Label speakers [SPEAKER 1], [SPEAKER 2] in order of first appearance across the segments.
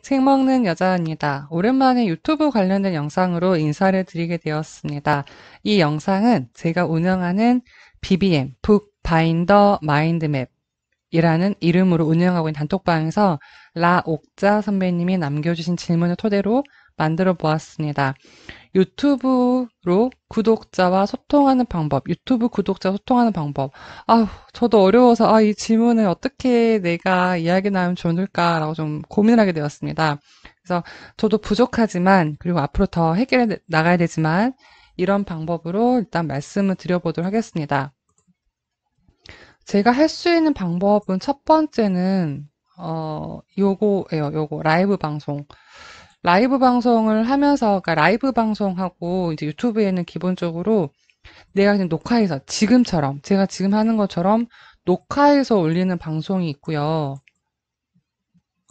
[SPEAKER 1] 책 먹는 여자입니다. 오랜만에 유튜브 관련된 영상으로 인사를 드리게 되었습니다. 이 영상은 제가 운영하는 BBM, 북 바인더 마인드맵 이라는 이름으로 운영하고 있는 단톡방에서 라옥자 선배님이 남겨주신 질문을 토대로 만들어 보았습니다. 유튜브로 구독자와 소통하는 방법, 유튜브 구독자 소통하는 방법. 아 저도 어려워서, 아, 이 질문을 어떻게 내가 이야기 나면 좋을까라고 좀 고민을 하게 되었습니다. 그래서 저도 부족하지만, 그리고 앞으로 더 해결해 나가야 되지만, 이런 방법으로 일단 말씀을 드려보도록 하겠습니다. 제가 할 수 있는 방법은 첫 번째는, 어, 요거예요, 요거. 라이브 방송. 라이브 방송을 하면서 그러니까 라이브 방송하고 이제 유튜브에는 기본적으로 내가 그냥 녹화해서 지금처럼 제가 지금 하는 것처럼 녹화해서 올리는 방송이 있고요.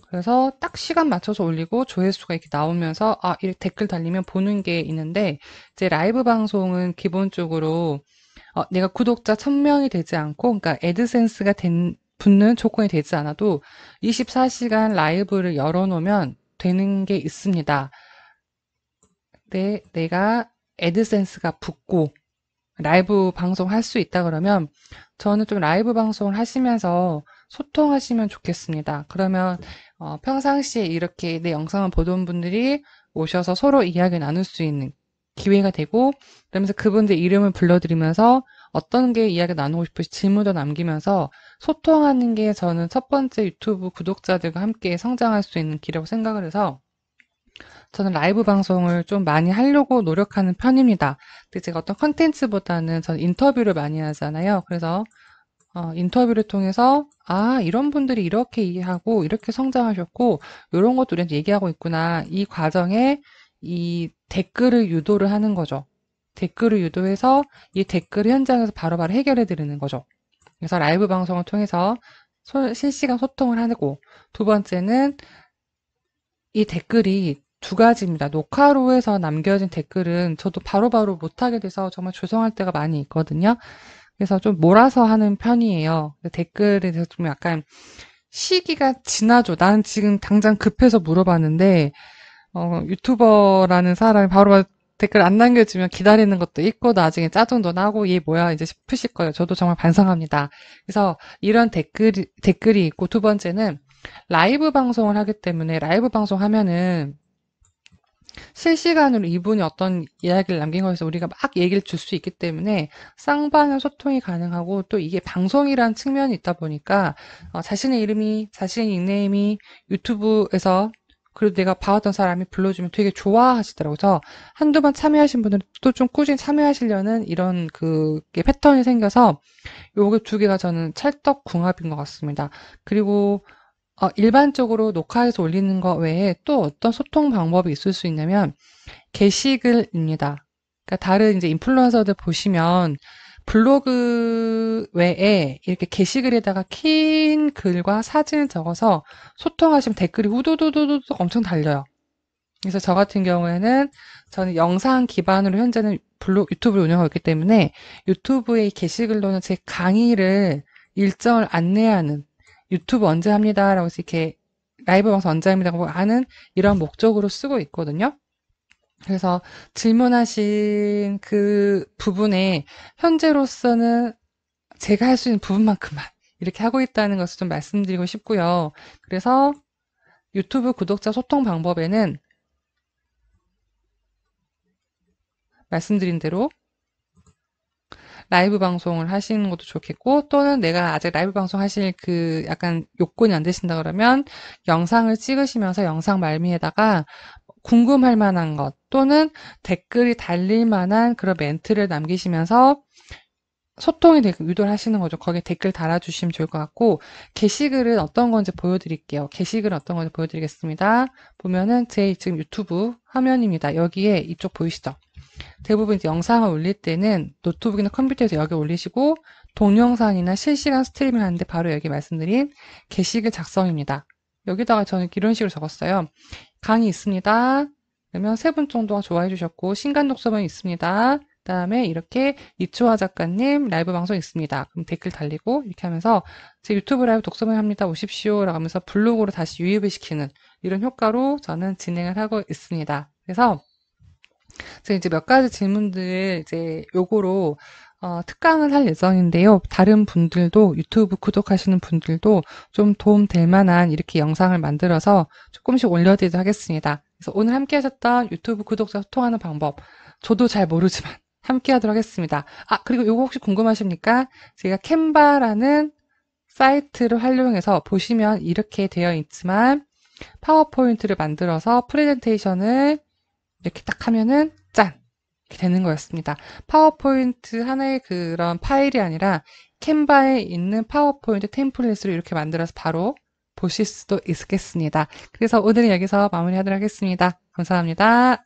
[SPEAKER 1] 그래서 딱 시간 맞춰서 올리고 조회수가 이렇게 나오면서 아, 이 댓글 달리면 보는 게 있는데 이제 라이브 방송은 기본적으로 어, 내가 구독자 1000명이 되지 않고 그러니까 애드센스가 된, 붙는 조건이 되지 않아도 24시간 라이브를 열어놓으면 되는 게 있습니다. 근데 내가 애드센스가 붙고 라이브 방송 할 수 있다 그러면 저는 좀 라이브 방송을 하시면서 소통하시면 좋겠습니다. 그러면 어, 평상시에 이렇게 내 영상을 보던 분들이 오셔서 서로 이야기 나눌 수 있는 기회가 되고 그러면서 그분들 이름을 불러드리면서 어떤 게 이야기 나누고 싶으신 질문도 남기면서 소통하는 게 저는 첫 번째 유튜브 구독자들과 함께 성장할 수 있는 길이라고 생각을 해서 저는 라이브 방송을 좀 많이 하려고 노력하는 편입니다. 근데 제가 어떤 컨텐츠보다는 저는 인터뷰를 많이 하잖아요. 그래서 어, 인터뷰를 통해서 아 이런 분들이 이렇게 이해하고 이렇게 성장하셨고 이런 것도 우리한테 얘기하고 있구나 이 과정에 이 댓글을 유도를 하는 거죠. 댓글을 유도해서 이 댓글 현장에서 바로바로 해결해 드리는 거죠. 그래서 라이브 방송을 통해서 소, 실시간 소통을 하고 두 번째는 이 댓글이 두 가지입니다. 녹화로 해서 남겨진 댓글은 저도 바로바로 바로 못하게 돼서 정말 죄송할 때가 많이 있거든요. 그래서 좀 몰아서 하는 편이에요. 댓글에 대해서 좀 약간 시기가 지나죠. 나는 지금 당장 급해서 물어봤는데 어, 유튜버라는 사람이 바로바로 바로 댓글 안 남겨주면 기다리는 것도 있고 나중에 짜증도 나고 얘 뭐야 이제 싶으실 거예요. 저도 정말 반성합니다. 그래서 이런 댓글이 댓글이 있고 두 번째는 라이브 방송을 하기 때문에 라이브 방송 하면은 실시간으로 이분이 어떤 이야기를 남긴 거에서 우리가 막 얘기를 줄 수 있기 때문에 쌍방향 소통이 가능하고 또 이게 방송이란 측면이 있다 보니까 어, 자신의 이름이 자신의 닉네임이 유튜브에서 그리고 내가 봐왔던 사람이 불러주면 되게 좋아하시더라고요. 그래서 한두 번 참여하신 분들은 또 좀 꾸준히 참여하시려는 이런 그 패턴이 생겨서 요게 두 개가 저는 찰떡궁합인 것 같습니다. 그리고 어, 일반적으로 녹화해서 올리는 것 외에 또 어떤 소통 방법이 있을 수 있냐면 게시글입니다. 그러니까 다른 이제 인플루언서들 보시면 블로그 외에 이렇게 게시글에다가 긴 글과 사진을 적어서 소통하시면 댓글이 우두두두두도 엄청 달려요. 그래서 저 같은 경우에는 저는 영상 기반으로 현재는 블로 유튜브를 운영하고 있기 때문에 유튜브의 게시글로는 제 강의를 일정을 안내하는 유튜브 언제 합니다라고 해서 이렇게 라이브 방송 언제 합니다라고 하는 이런 목적으로 쓰고 있거든요. 그래서 질문하신 그 부분에 현재로서는 제가 할 수 있는 부분만큼만 이렇게 하고 있다는 것을 좀 말씀드리고 싶고요. 그래서 유튜브 구독자 소통 방법에는 말씀드린 대로 라이브 방송을 하시는 것도 좋겠고 또는 내가 아직 라이브 방송 하실 그 약간 요건이 안 되신다 그러면 영상을 찍으시면서 영상 말미에다가 궁금할 만한 것 또는 댓글이 달릴 만한 그런 멘트를 남기시면서 소통이 되게 유도를 하시는 거죠. 거기에 댓글 달아주시면 좋을 것 같고 게시글은 어떤 건지 보여드릴게요. 게시글은 어떤 건지 보여드리겠습니다. 보면은 제 지금 유튜브 화면입니다. 여기에 이쪽 보이시죠? 대부분 영상을 올릴 때는 노트북이나 컴퓨터에서 여기 올리시고 동영상이나 실시간 스트리밍을 하는데 바로 여기 말씀드린 게시글 작성입니다. 여기다가 저는 이런 식으로 적었어요. 강이 있습니다. 그러면 세 분 정도가 좋아해 주셨고 신간 독서본 있습니다. 그다음에 이렇게 이초화 작가님 라이브 방송 있습니다. 그럼 댓글 달리고 이렇게 하면서 제 유튜브 라이브 독서방 합니다. 오십시오라고 하면서 블로그로 다시 유입을 시키는 이런 효과로 저는 진행을 하고 있습니다. 그래서 제가 이제 몇 가지 질문들 이제 요거로 어, 특강을 할 예정인데요. 다른 분들도 유튜브 구독하시는 분들도 좀 도움 될 만한 이렇게 영상을 만들어서 조금씩 올려드리도록 하겠습니다. 그래서 오늘 함께 하셨던 유튜브 구독자 소통하는 방법 저도 잘 모르지만 함께 하도록 하겠습니다. 아 그리고 이거 혹시 궁금하십니까? 제가 캔바라는 사이트를 활용해서 보시면 이렇게 되어 있지만 파워포인트를 만들어서 프레젠테이션을 이렇게 딱 하면은 되는 거였습니다. 파워포인트 하나의 그런 파일이 아니라 캔바에 있는 파워포인트 템플릿으로 이렇게 만들어서 바로 보실 수도 있겠습니다. 그래서 오늘은 여기서 마무리하도록 하겠습니다. 감사합니다.